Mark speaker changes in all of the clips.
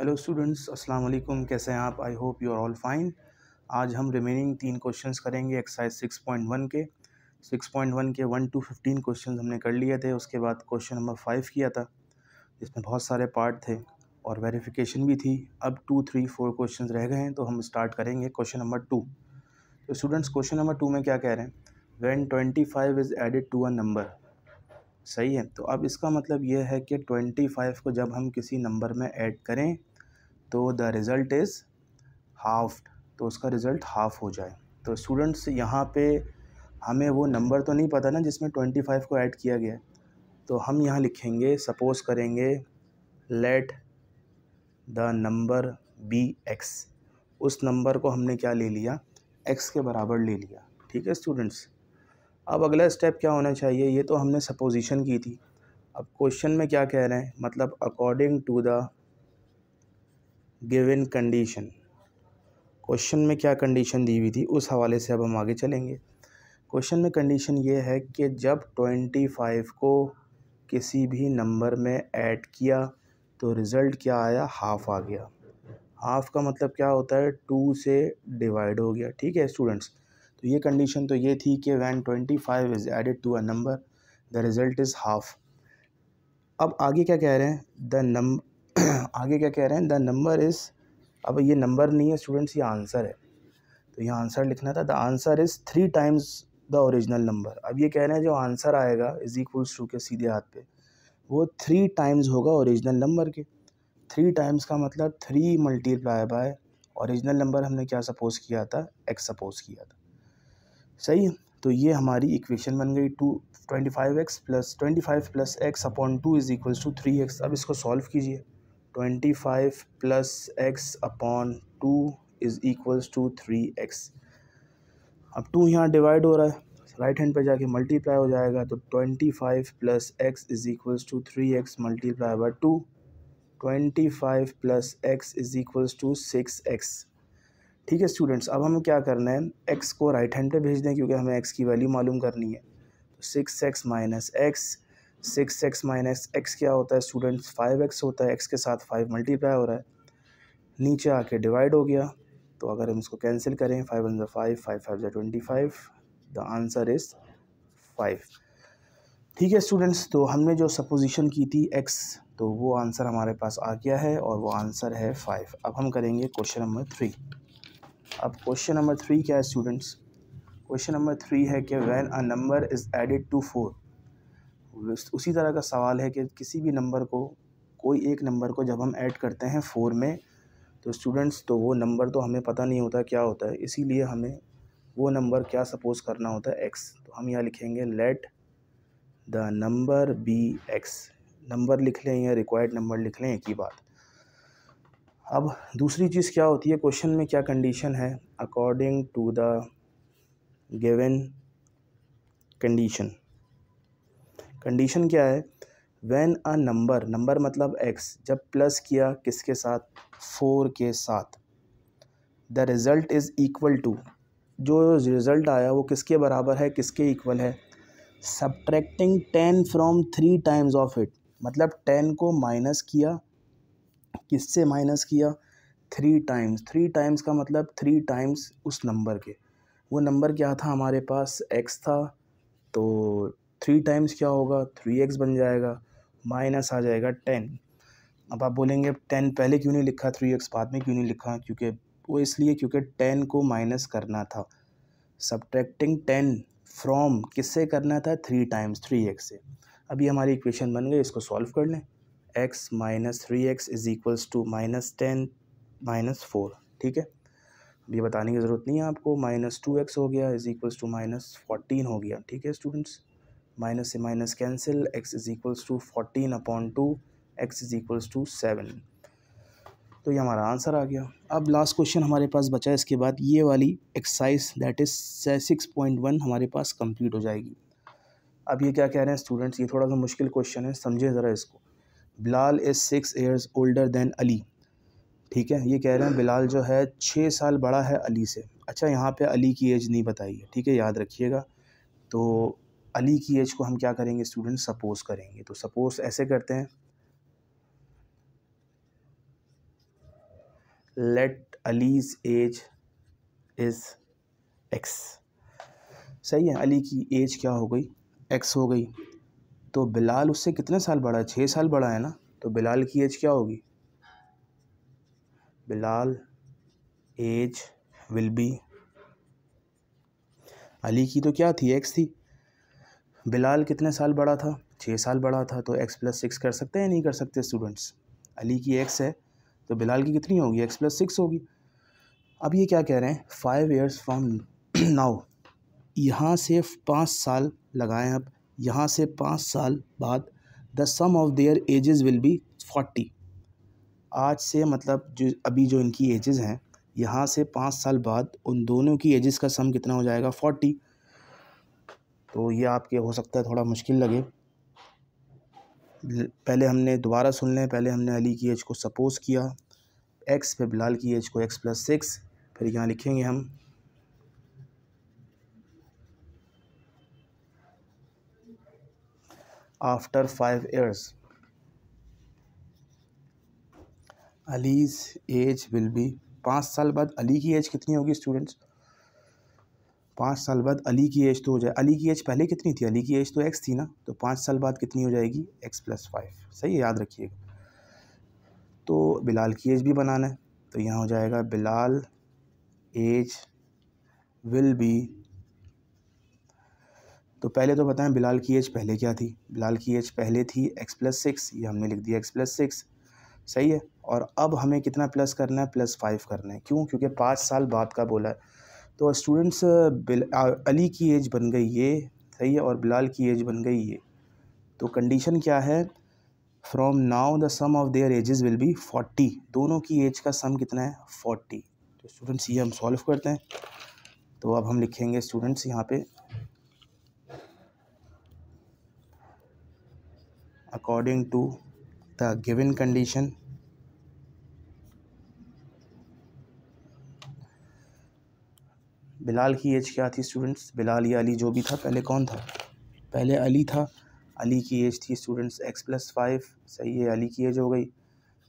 Speaker 1: hello students अस्सलाम वालेकुम कैसे हैं आप I hope you are all fine आज हम रिमेनिंग तीन क्वेश्चंस करेंगे एक्सरसाइज सिक्स पॉइंट वन के सिक्स पॉइंट वन के वन टू फिफ्टीन क्वेश्चंस हमने कर लिए थे उसके बाद क्वेश्चन नंबर फाइव किया था जिसमें बहुत सारे पार्ट थे और वेरिफिकेशन भी थी अब टू थ्री फोर क्वेश्चन रह गए हैं तो हम स्टार्ट करेंगे क्वेश्चन नंबर टू तो स्टूडेंट्स क्वेश्चन नंबर टू में क्या कह रहे हैं when twenty five is added to a number सही है तो अब इसका मतलब यह है कि ट्वेंटी फाइव को जब हम किसी नंबर में ऐड करें तो द रिज़ल्ट इज़ हाफ तो उसका रिज़ल्ट हाफ़ हो जाए तो स्टूडेंट्स यहाँ पे हमें वो नंबर तो नहीं पता ना जिसमें ट्वेंटी फाइव को ऐड किया गया तो हम यहाँ लिखेंगे सपोज़ करेंगे let the number be x उस नंबर को हमने क्या ले लिया एक्स के बराबर ले लिया ठीक है स्टूडेंट्स अब अगला स्टेप क्या होना चाहिए ये तो हमने सपोजिशन की थी अब क्वेश्चन में क्या कह रहे हैं मतलब according to the given condition question में क्या कंडीशन दी हुई थी उस हवाले से अब हम आगे चलेंगे क्वेश्चन में कंडीशन ये है कि जब ट्वेंटी फाइव को किसी भी नंबर में ऐड किया तो रिज़ल्ट क्या आया हाफ़ आ गया हाफ़ का मतलब क्या होता है टू से डिवाइड हो गया ठीक है स्टूडेंट्स तो ये कंडीशन तो ये थी कि when twenty five is added to a number the result is half अब आगे क्या कह रहे हैं द नंबर आगे क्या कह रहे हैं द नंबर इज़ अब ये नंबर नहीं है स्टूडेंट्स ये आंसर है तो ये आंसर लिखना था the answer is three times the original number अब ये कह रहे हैं जो आंसर आएगा इज इक्वल्स टू के सीधे हाथ पे वो थ्री टाइम्स होगा ओरिजिनल नंबर के थ्री टाइम्स का मतलब three multiply by original number हमने क्या सपोज़ किया था एक्स सपोज़ किया था सही तो ये हमारी इक्वेशन बन गई two twenty five x plus twenty five plus x upon two is equals to three x अब इसको सॉल्व कीजिए twenty five plus x upon two is equals to three x अब टू यहाँ डिवाइड हो रहा है राइट हैंड पे जाके मल्टीप्लाई हो जाएगा तो twenty five plus x is equals to three x multiply by two twenty five plus x is equals to six x ठीक है स्टूडेंट्स अब हमें क्या करना है एक्स को राइट हैंड पे भेज दें क्योंकि हमें एक्स की वैल्यू मालूम करनी है तो six x minus x six x minus x क्या होता है स्टूडेंट्स फाइव एक्स होता है एक्स के साथ फाइव मल्टीप्लाई हो रहा है नीचे आके डिवाइड हो गया तो अगर हम इसको कैंसिल करें फाइव वन ज़ा फाइव फाइव फाइव ज़ा twenty five the answer is five ठीक है स्टूडेंट्स तो हमने जो सपोजिशन की थी एक्स तो वो आंसर हमारे पास आ गया है और वो आंसर है फाइव अब हम करेंगे क्वेश्चन नंबर थ्री अब क्वेश्चन नंबर थ्री क्या है स्टूडेंट्स क्वेश्चन नंबर थ्री है कि when a number is added to four उसी तरह का सवाल है कि किसी भी नंबर को कोई एक नंबर को जब हम ऐड करते हैं फोर में तो स्टूडेंट्स तो वो नंबर तो हमें पता नहीं होता क्या होता है इसीलिए हमें वो नंबर क्या सपोज़ करना होता है एक्स तो हम यहाँ लिखेंगे let the number be x number लिख लें या रिक्वायर्ड नंबर लिख लें एक ही बात अब दूसरी चीज़ क्या होती है क्वेश्चन में क्या कंडीशन है according to the given condition condition क्या है वैन अ नंबर नंबर मतलब एक्स जब प्लस किया किसके साथ फोर के साथ the result is equal to जो रिज़ल्ट आया वो किसके बराबर है किसके इक्वल है subtracting ten from three times of it मतलब टेन को माइनस किया किससे माइनस किया थ्री टाइम्स थ्री टाइम्स का मतलब थ्री टाइम्स उस नंबर के वो नंबर क्या था हमारे पास एक्स था तो थ्री टाइम्स क्या होगा थ्री एक्स बन जाएगा माइनस आ जाएगा टेन अब आप बोलेंगे टेन पहले क्यों नहीं लिखा थ्री एक्स बाद में क्यों नहीं लिखा क्योंकि वो इसलिए क्योंकि टेन को माइनस करना था सब्ट्रैक्टिंग टेन फ्रॉम किससे करना था थ्री टाइम्स थ्री एक्स से अभी हमारी इक्वेशन बन गई इसको सॉल्व कर लें x minus three x is equals to minus ten minus four ठीक है अब ये बताने की ज़रूरत नहीं है आपको माइनस टू एक्स हो गया is equals to minus fourteen हो गया ठीक है स्टूडेंट्स माइनस से minus cancel x is equals to fourteen upon two x is equals to seven तो ये हमारा आंसर आ गया अब लास्ट क्वेश्चन हमारे पास बचा है इसके बाद ये वाली exercise that is six point one हमारे पास कंप्लीट हो जाएगी अब ये क्या कह रहे हैं स्टूडेंट्स ये थोड़ा सा मुश्किल क्वेश्चन है समझें ज़रा इसको Bilal is six years older than Ali ठीक है ये कह रहे हैं बिलाल जो है छः साल बड़ा है अली से अच्छा यहाँ पे अली की एज नहीं बताई है ठीक है याद रखिएगा तो अली की एज को हम क्या करेंगे स्टूडेंट सपोज करेंगे तो सपोज ऐसे करते हैं let Ali's age is x सही है अली की एज क्या हो गई एक्स हो गई तो बिलाल उससे कितने साल बड़ा है छः साल बड़ा है ना तो बिलाल की एज क्या होगी Bilal age will be Ali की तो क्या थी एक्स थी बिलाल कितने साल बड़ा था छः साल बड़ा था तो एक्स प्लस सिक्स कर सकते हैं नहीं कर सकते स्टूडेंट्स अली की एक्स है तो बिलाल की कितनी होगी एक्स प्लस सिक्स होगी अब ये क्या कह रहे हैं फाइव ईयर्स फ्रॉम नाउ यहाँ से पाँच साल लगाएं अब यहाँ से पाँच साल बाद the sum of their ages will be forty आज से मतलब जो अभी जो इनकी एजेस हैं यहाँ से पाँच साल बाद उन दोनों की एजेस का सम कितना हो जाएगा फोर्टी तो ये आपके हो सकता है थोड़ा मुश्किल लगे पहले हमने दोबारा सुन लें पहले हमने अली की एज को सपोज़ किया एक्स फिर बिलाल की एज को एक्स प्लस सिक्स फिर यहाँ लिखेंगे हम after five years Ali's age will be पाँच साल बाद अली की एज कितनी होगी स्टूडेंट्स पाँच साल बाद अली की एज तो हो जाए अली की एज पहले कितनी थी अली की एज तो एक्स थी ना तो पाँच साल बाद कितनी हो जाएगी एक्स प्लस फाइव सही है याद रखिएगा तो बिलाल की एज भी बनाना है तो यहाँ हो जाएगा बिलाल एज विल बी तो पहले तो बताएं बिलाल की एज पहले क्या थी बिलाल की एज पहले थी एक्स प्लस सिक्स ये हमने लिख दिया एक्स प्लस सिक्स सही है और अब हमें कितना प्लस करना है प्लस फाइव करना है क्यों क्योंकि पाँच साल बाद का बोला है तो स्टूडेंट्स अली की एज बन गई ये सही है और बिलाल की एज बन गई ये तो कंडीशन क्या है from now the sum of their ages will be forty दोनों की एज का सम कितना है फोर्टी तो स्टूडेंट्स ये हम सॉल्व करते हैं तो अब हम लिखेंगे स्टूडेंट्स यहाँ पे according to the given condition Bilal की एज क्या थी स्टूडेंट्स बिलाल या अली जो भी था पहले कौन था पहले अली था अली की एज थी स्टूडेंट्स एक्स प्लस फाइव सही है अली की एज हो गई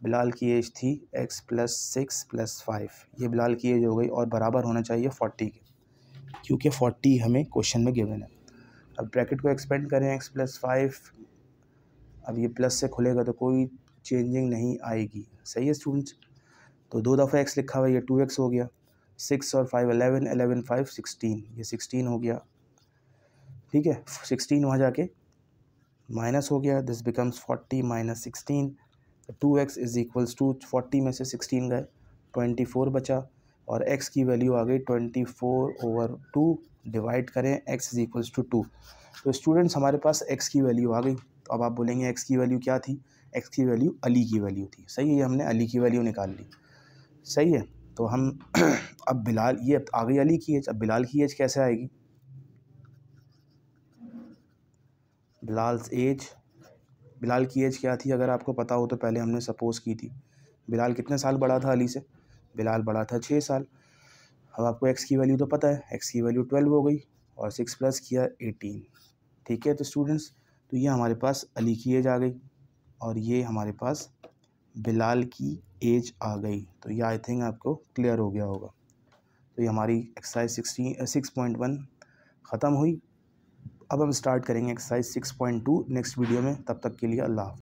Speaker 1: बिलाल की एज थी x plus six plus five ये बिलाल की एज हो गई और बराबर होना चाहिए फोर्टी के क्योंकि फोर्टी हमें क्वेश्चन में गिवन है अब ब्रैकेट को एक्सपेंड करें एक्स प्लस फाइव अब ये प्लस से खुलेगा तो कोई चेंजिंग नहीं आएगी सही है स्टूडेंट्स तो दो दफ़ा एक्स लिखा हुआ ये टू एक्स हो गया सिक्स और five eleven eleven five sixteen ये सिक्सटीन हो गया ठीक है सिक्सटीन वहाँ जाके माइनस हो गया this becomes forty minus sixteen two x is equals to forty में से सिक्सटीन गए ट्वेंटी फोर बचा और एक्स की वैल्यू आ गई twenty four over two divide करें x is equals to two तो स्टूडेंट्स हमारे पास एक्स की वैल्यू आ गई तो अब आप बोलेंगे एक्स की वैल्यू क्या थी एक्स की वैल्यू अली की वैल्यू थी सही है हमने अली की वैल्यू निकाल ली सही है तो हम अब बिलाल ये आ गई अली की एज अब बिलाल की एज कैसे आएगी बिलाल एज बिलाल की एज क्या थी अगर आपको पता हो तो पहले हमने सपोज़ की थी बिलाल कितने साल बड़ा था अली से बिलाल बड़ा था छः साल अब आपको एक्स की वैल्यू तो पता है एक्स की वैल्यू ट्वेल्व हो गई और सिक्स प्लस किया एटीन ठीक है तो स्टूडेंट्स तो ये हमारे पास अली की एज आ गई और ये हमारे पास बिलाल की एज आ गई तो ये आई थिंक आपको क्लियर हो गया होगा तो ये हमारी exercise sixty six point one ख़त्म हुई अब हम स्टार्ट करेंगे exercise six point two next video में तब तक के लिए अल्लाह